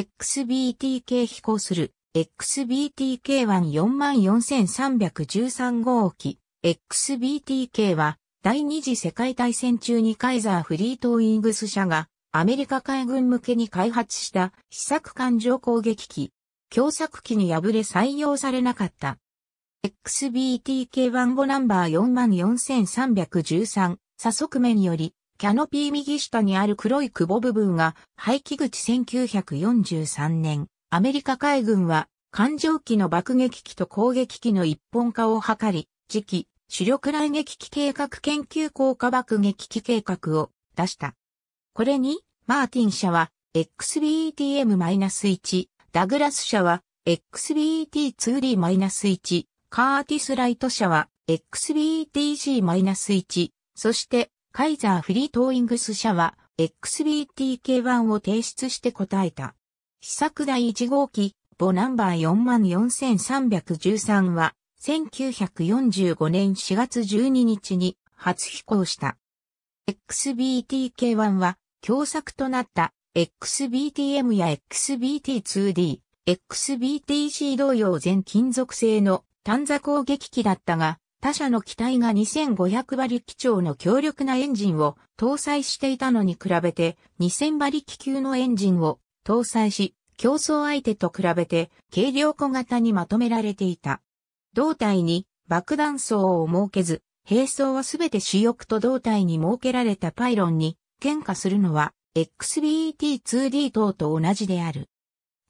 XBTK 飛行する XBTK-14313 号機 XBTK は第二次世界大戦中にカイザーフリートウィングス社がアメリカ海軍向けに開発した試作艦上攻撃機、強作機に敗れ採用されなかった。XBTK-1 5ナンバー44313、左側面よりキャノピー右下にある黒い窪部分が排気口1943年、アメリカ海軍は艦上機の爆撃機と攻撃機の一本化を図り、次期主力雷撃機計画研究効果爆撃機計画を出した。これに、マーティン社は XBETM-1、ダグラス社は XBET2D-1、カーティスライト社は XBTG-1、そしてカイザーフリートーイングス社は XBT k 1を提出して答えた。試作第1号機、ボナンバー44313は、1945年4月12日に初飛行した。XBTK1 は、共作となった XBTM や XBT2D、XBTC 同様全金属製の短座攻撃機だったが、他社の機体が2500馬力超の強力なエンジンを搭載していたのに比べて2000馬力級のエンジンを搭載し、競争相手と比べて軽量小型にまとめられていた。胴体に爆弾層を設けず、並走はすべて主翼と胴体に設けられたパイロンに喧嘩するのは XBET2D 等と同じである。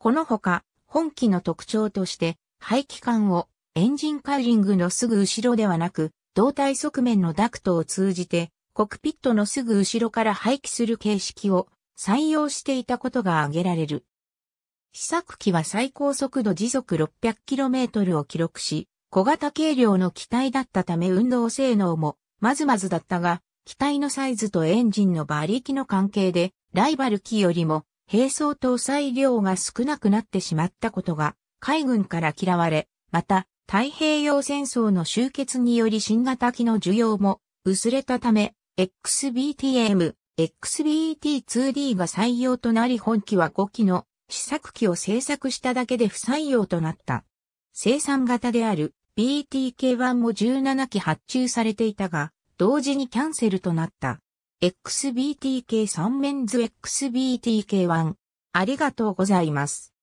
このほか、本機の特徴として、排気管をエンジンカーリングのすぐ後ろではなく、胴体側面のダクトを通じて、コクピットのすぐ後ろから排気する形式を採用していたことが挙げられる。試作機は最高速度時速 600km を記録し、小型軽量の機体だったため運動性能もまずまずだったが、機体のサイズとエンジンの馬力の関係で、ライバル機よりも並走搭載量が少なくなってしまったことが、海軍から嫌われ、また、太平洋戦争の終結により新型機の需要も薄れたため、XBTM、XBT2D が採用となり本機は5機の試作機を製作しただけで不採用となった。生産型である BTK1 も17機発注されていたが、同時にキャンセルとなった。XBTK3 メンズ XBTK1。ありがとうございます。